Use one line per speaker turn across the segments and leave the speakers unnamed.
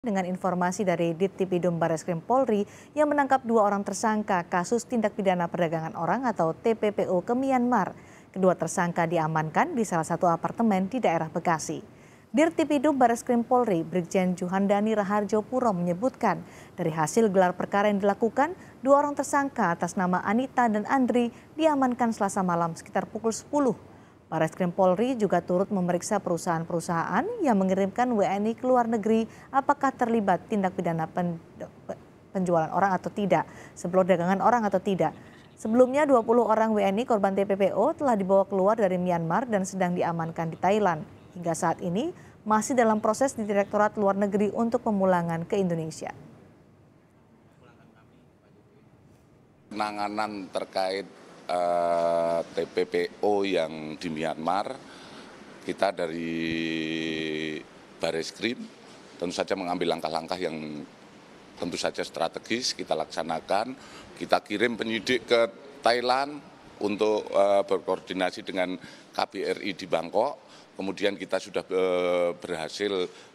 dengan informasi dari Ditipidum Bareskrim Polri yang menangkap dua orang tersangka kasus tindak pidana perdagangan orang atau TPPO ke Myanmar. Kedua tersangka diamankan di salah satu apartemen di daerah Bekasi. Dirtipidum Bareskrim Polri Brigjen Juhandani Raharjo Puro menyebutkan dari hasil gelar perkara yang dilakukan, dua orang tersangka atas nama Anita dan Andri diamankan selasa malam sekitar pukul 10 eskrim Polri juga turut memeriksa perusahaan-perusahaan yang mengirimkan WNI ke luar negeri apakah terlibat tindak pidana pen, penjualan orang atau tidak, sebelum dagangan orang atau tidak. Sebelumnya 20 orang WNI korban TPPO telah dibawa keluar dari Myanmar dan sedang diamankan di Thailand. Hingga saat ini masih dalam proses di Direktorat Luar Negeri untuk pemulangan ke Indonesia.
Penanganan terkait Eh, TPPO yang di Myanmar, kita dari Baris Krim tentu saja mengambil langkah-langkah yang tentu saja strategis kita laksanakan, kita kirim penyidik ke Thailand, untuk eh, berkoordinasi dengan KBRI di Bangkok. Kemudian kita sudah eh, berhasil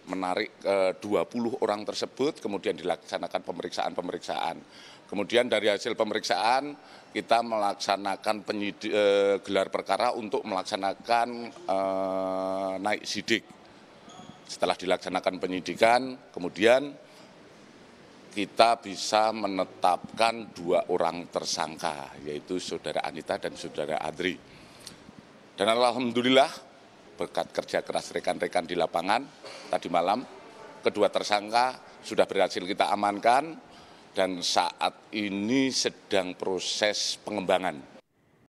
menarik eh, uh, 20 orang tersebut, kemudian dilaksanakan pemeriksaan-pemeriksaan. Kemudian dari hasil pemeriksaan kita melaksanakan penyidik, gelar perkara untuk melaksanakan naik sidik. Setelah dilaksanakan penyidikan, kemudian kita bisa menetapkan dua orang tersangka, yaitu saudara Anita dan saudara Adri. Dan alhamdulillah, berkat kerja keras rekan-rekan di lapangan tadi malam, kedua tersangka sudah berhasil kita amankan dan saat ini sedang proses pengembangan